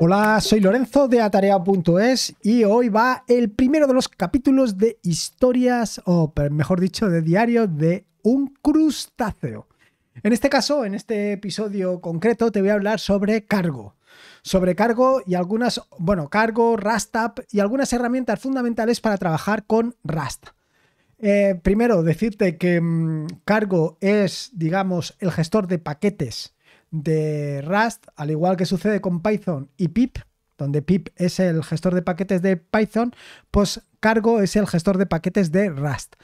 Hola, soy Lorenzo de Atarea.es y hoy va el primero de los capítulos de historias, o mejor dicho, de diario de un crustáceo. En este caso, en este episodio concreto, te voy a hablar sobre cargo. Sobre cargo y algunas, bueno, cargo, Rastap y algunas herramientas fundamentales para trabajar con Rust. Eh, primero, decirte que mm, cargo es, digamos, el gestor de paquetes de Rust, al igual que sucede con Python y pip, donde pip es el gestor de paquetes de Python, pues Cargo es el gestor de paquetes de Rust.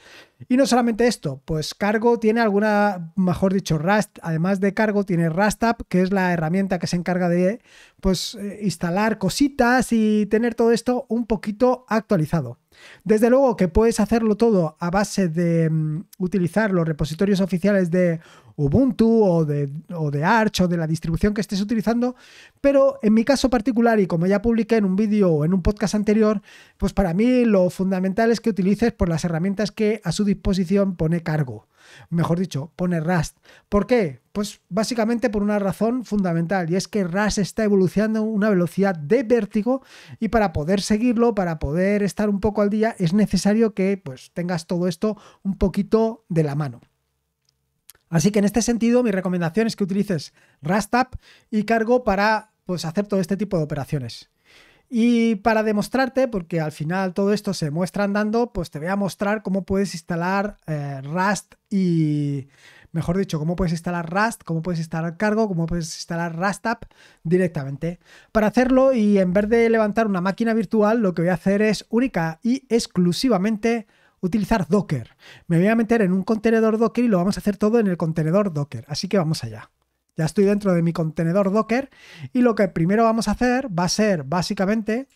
Y no solamente esto, pues Cargo tiene alguna, mejor dicho, Rust, además de Cargo tiene Rust que es la herramienta que se encarga de pues eh, instalar cositas y tener todo esto un poquito actualizado. Desde luego que puedes hacerlo todo a base de mm, utilizar los repositorios oficiales de Ubuntu o de, o de Arch o de la distribución que estés utilizando, pero en mi caso particular y como ya publiqué en un vídeo o en un podcast anterior, pues para mí lo fundamental es que utilices por las herramientas que a su disposición pone cargo mejor dicho, pone Rust. ¿Por qué? Pues básicamente por una razón fundamental y es que Rust está evolucionando a una velocidad de vértigo y para poder seguirlo, para poder estar un poco al día, es necesario que pues tengas todo esto un poquito de la mano. Así que en este sentido, mi recomendación es que utilices Rastap y Cargo para pues, hacer todo este tipo de operaciones. Y para demostrarte, porque al final todo esto se muestra andando, pues te voy a mostrar cómo puedes instalar eh, Rust y, mejor dicho, cómo puedes instalar Rust, cómo puedes instalar Cargo, cómo puedes instalar Rust directamente. Para hacerlo y en vez de levantar una máquina virtual, lo que voy a hacer es única y exclusivamente utilizar Docker. Me voy a meter en un contenedor Docker y lo vamos a hacer todo en el contenedor Docker. Así que vamos allá. Ya estoy dentro de mi contenedor Docker y lo que primero vamos a hacer va a ser básicamente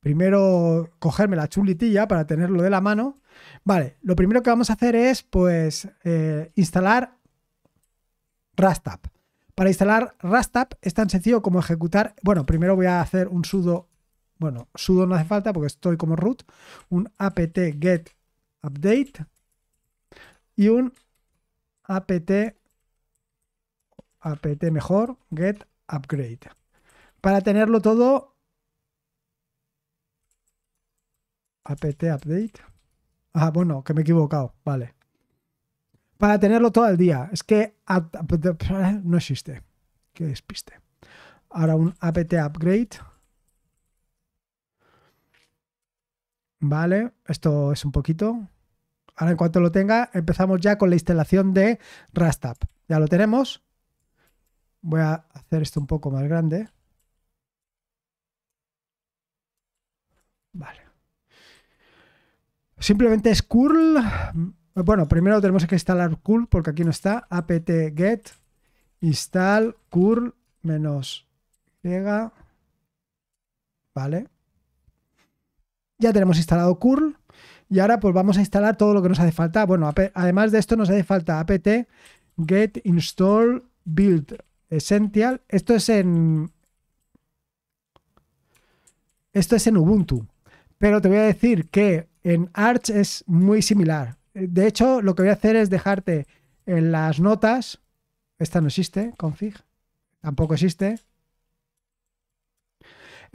primero cogerme la chulitilla para tenerlo de la mano. Vale, lo primero que vamos a hacer es pues eh, instalar Rastap. Para instalar Rastap es tan sencillo como ejecutar, bueno, primero voy a hacer un sudo bueno, sudo no hace falta porque estoy como root. Un apt get update y un apt apt mejor get upgrade para tenerlo todo apt update ah bueno que me he equivocado vale para tenerlo todo el día es que no existe que despiste ahora un apt upgrade Vale, esto es un poquito. Ahora en cuanto lo tenga, empezamos ya con la instalación de Rastap. Ya lo tenemos. Voy a hacer esto un poco más grande. Vale. Simplemente es curl. Bueno, primero tenemos que instalar curl porque aquí no está. apt get install curl menos pega Vale ya tenemos instalado curl y ahora pues vamos a instalar todo lo que nos hace falta. Bueno, además de esto nos hace falta apt get install build essential. Esto es en esto es en Ubuntu, pero te voy a decir que en Arch es muy similar. De hecho, lo que voy a hacer es dejarte en las notas. Esta no existe, config. Tampoco existe.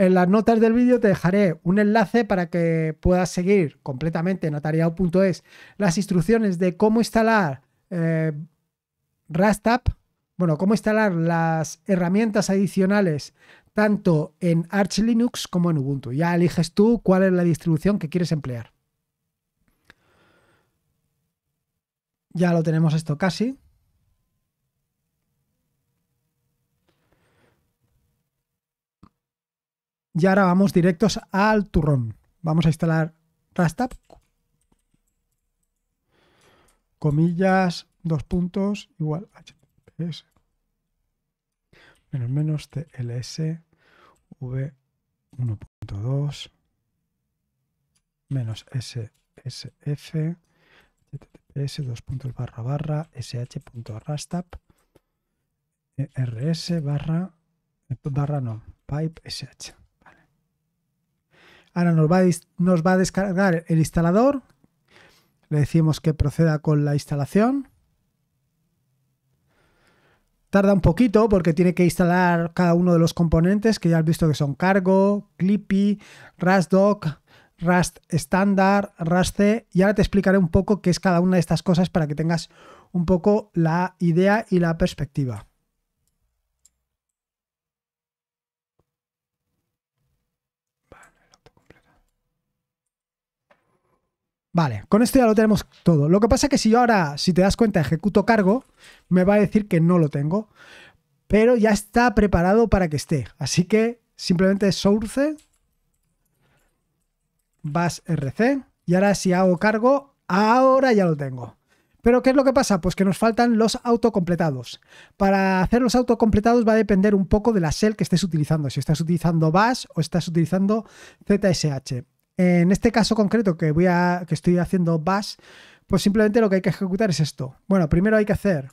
En las notas del vídeo te dejaré un enlace para que puedas seguir completamente en las instrucciones de cómo instalar eh, bueno, cómo instalar las herramientas adicionales tanto en Arch Linux como en Ubuntu. Ya eliges tú cuál es la distribución que quieres emplear. Ya lo tenemos esto casi. Y ahora vamos directos al turrón. Vamos a instalar Rastap. Comillas, dos puntos, igual HTTPS. Menos menos TLS V 1.2 menos SSF HTTPS dos puntos barra barra sh.rastap e rs barra barra no pipe sh Ahora nos va, a, descargar el instalador. Le decimos que proceda con la instalación. Tarda un poquito porque tiene que instalar cada uno de los componentes que ya has visto que son Cargo, Clippy, RustDoc, Rust estándar, Rustc. y ahora te explicaré un poco qué es cada una de estas cosas para que tengas un poco la idea y la perspectiva. Vale, con esto ya lo tenemos todo. Lo que pasa es que si yo ahora, si te das cuenta, ejecuto cargo, me va a decir que no lo tengo. Pero ya está preparado para que esté. Así que simplemente source, vas rc, y ahora si hago cargo, ahora ya lo tengo. Pero ¿qué es lo que pasa? Pues que nos faltan los autocompletados. Para hacer los autocompletados va a depender un poco de la shell que estés utilizando, si estás utilizando bash o estás utilizando ZSH. En este caso concreto que, voy a, que estoy haciendo bash, pues simplemente lo que hay que ejecutar es esto. Bueno, primero hay que hacer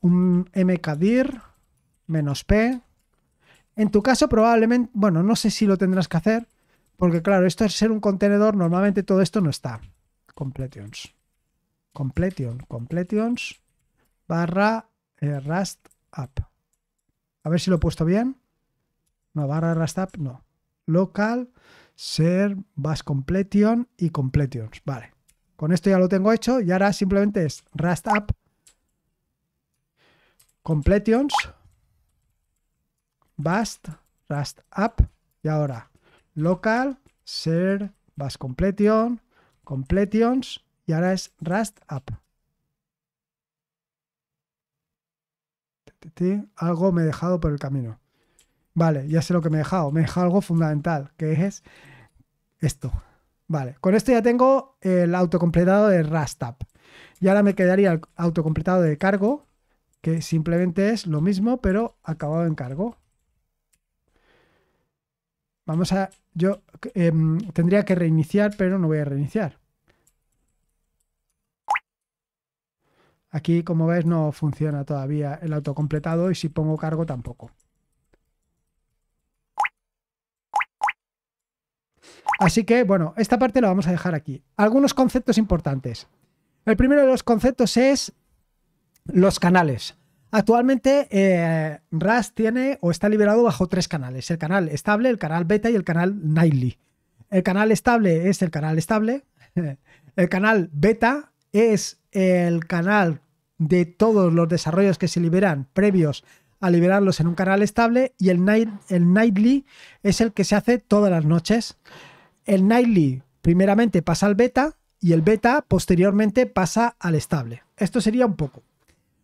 un mkdir menos p. En tu caso probablemente, bueno, no sé si lo tendrás que hacer, porque claro, esto es ser un contenedor, normalmente todo esto no está. Completions. Completions, completions barra eh, A ver si lo he puesto bien. No, barra rust no. Local ser bus Completion y Completions. Vale. Con esto ya lo tengo hecho y ahora simplemente es Rust UP Completions Bast Rust UP y ahora local ser bus Completion Completions y ahora es Rust UP Algo me he dejado por el camino. Vale, ya sé lo que me he dejado. Me he dejado algo fundamental, que es esto. Vale, con esto ya tengo el autocompletado de Rastap. Y ahora me quedaría el autocompletado de cargo, que simplemente es lo mismo, pero acabado en cargo. Vamos a... Yo em, tendría que reiniciar, pero no voy a reiniciar. Aquí, como ves, no funciona todavía el autocompletado y si pongo cargo tampoco. Así que, bueno, esta parte la vamos a dejar aquí. Algunos conceptos importantes. El primero de los conceptos es los canales. Actualmente eh, RAS tiene o está liberado bajo tres canales. El canal estable, el canal beta y el canal nightly. El canal estable es el canal estable. El canal beta es el canal de todos los desarrollos que se liberan previos a liberarlos en un canal estable y el, el nightly es el que se hace todas las noches el nightly primeramente pasa al beta y el beta posteriormente pasa al estable. Esto sería un poco.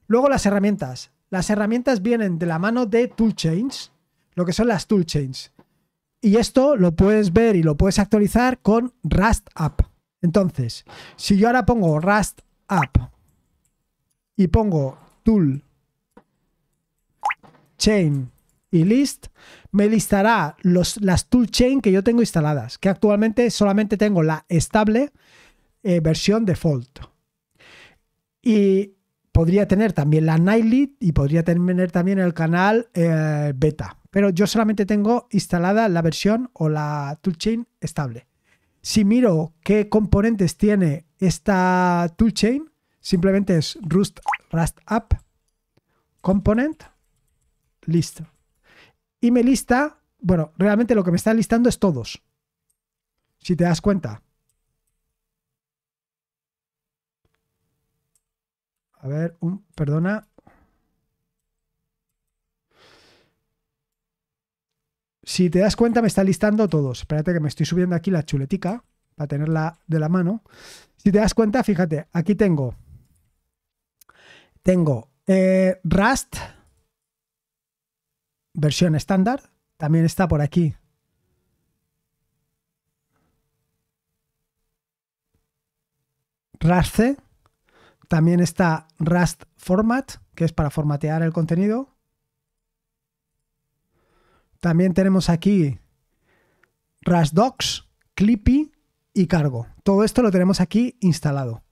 Luego las herramientas. Las herramientas vienen de la mano de toolchains, lo que son las toolchains. Y esto lo puedes ver y lo puedes actualizar con Rust App. Entonces, si yo ahora pongo Rust App y pongo tool chain y list me listará los, las toolchain que yo tengo instaladas, que actualmente solamente tengo la estable eh, versión default. Y podría tener también la nightly y podría tener también el canal eh, beta, pero yo solamente tengo instalada la versión o la toolchain estable. Si miro qué componentes tiene esta toolchain, simplemente es rust rust app component list y me lista, bueno, realmente lo que me está listando es todos. Si te das cuenta. A ver, un, perdona. Si te das cuenta, me está listando todos. Espérate que me estoy subiendo aquí la chuletica para tenerla de la mano. Si te das cuenta, fíjate, aquí tengo. Tengo eh, Rust, versión estándar también está por aquí. RASC, también está RAST Format, que es para formatear el contenido. También tenemos aquí RAST Docs, Clippy y Cargo. Todo esto lo tenemos aquí instalado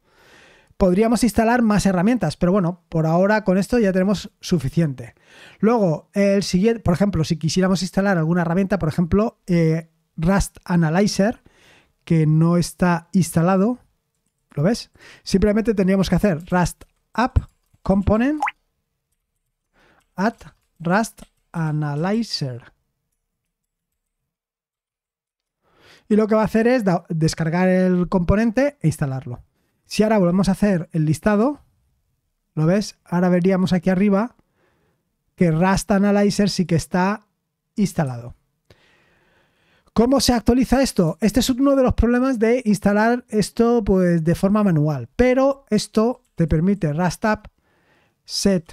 podríamos instalar más herramientas, pero bueno, por ahora con esto ya tenemos suficiente. Luego, el siguiente, por ejemplo, si quisiéramos instalar alguna herramienta, por ejemplo, eh, Rust Analyzer, que no está instalado, ¿lo ves? Simplemente tendríamos que hacer Rust App Component Add Rust Analyzer. Y lo que va a hacer es descargar el componente e instalarlo. Si ahora volvemos a hacer el listado, ¿lo ves? Ahora veríamos aquí arriba que Rust Analyzer sí que está instalado. ¿Cómo se actualiza esto? Este es uno de los problemas de instalar esto pues, de forma manual, pero esto te permite RasTAP set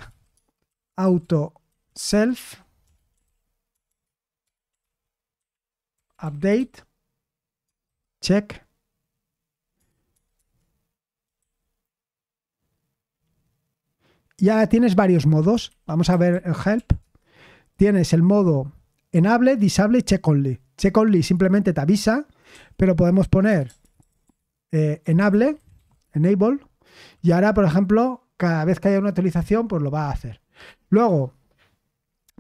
auto self update check ya tienes varios modos. Vamos a ver el help. Tienes el modo enable, disable y check only. Check only simplemente te avisa, pero podemos poner eh, enable, enable, y ahora, por ejemplo, cada vez que haya una actualización, pues lo va a hacer. Luego,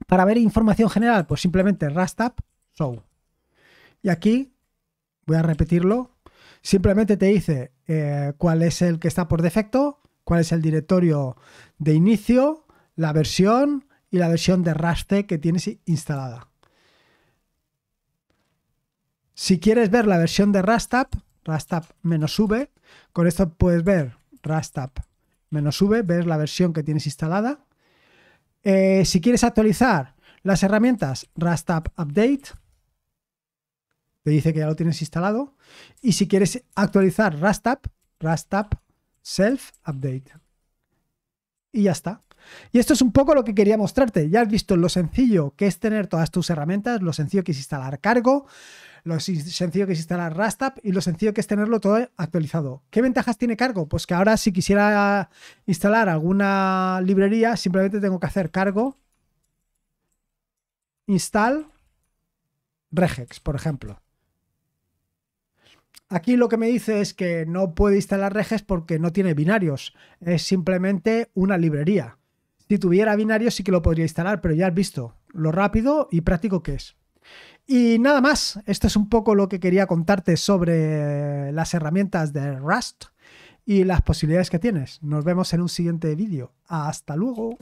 para ver información general, pues simplemente rastap, show. Y aquí, voy a repetirlo, simplemente te dice eh, cuál es el que está por defecto, cuál es el directorio de inicio, la versión y la versión de raste que tienes instalada. Si quieres ver la versión de Rastap, Rastap-V, con esto puedes ver Rastap-V, ves la versión que tienes instalada. Eh, si quieres actualizar las herramientas Rastap Update, te dice que ya lo tienes instalado. Y si quieres actualizar Rastap, Rastap self-update. Y ya está. Y esto es un poco lo que quería mostrarte. Ya has visto lo sencillo que es tener todas tus herramientas, lo sencillo que es instalar cargo, lo sencillo que es instalar Rastap y lo sencillo que es tenerlo todo actualizado. ¿Qué ventajas tiene cargo? Pues que ahora si quisiera instalar alguna librería, simplemente tengo que hacer cargo install regex, por ejemplo. Aquí lo que me dice es que no puede instalar reges porque no tiene binarios, es simplemente una librería. Si tuviera binarios sí que lo podría instalar, pero ya has visto lo rápido y práctico que es. Y nada más, esto es un poco lo que quería contarte sobre las herramientas de Rust y las posibilidades que tienes. Nos vemos en un siguiente vídeo. Hasta luego.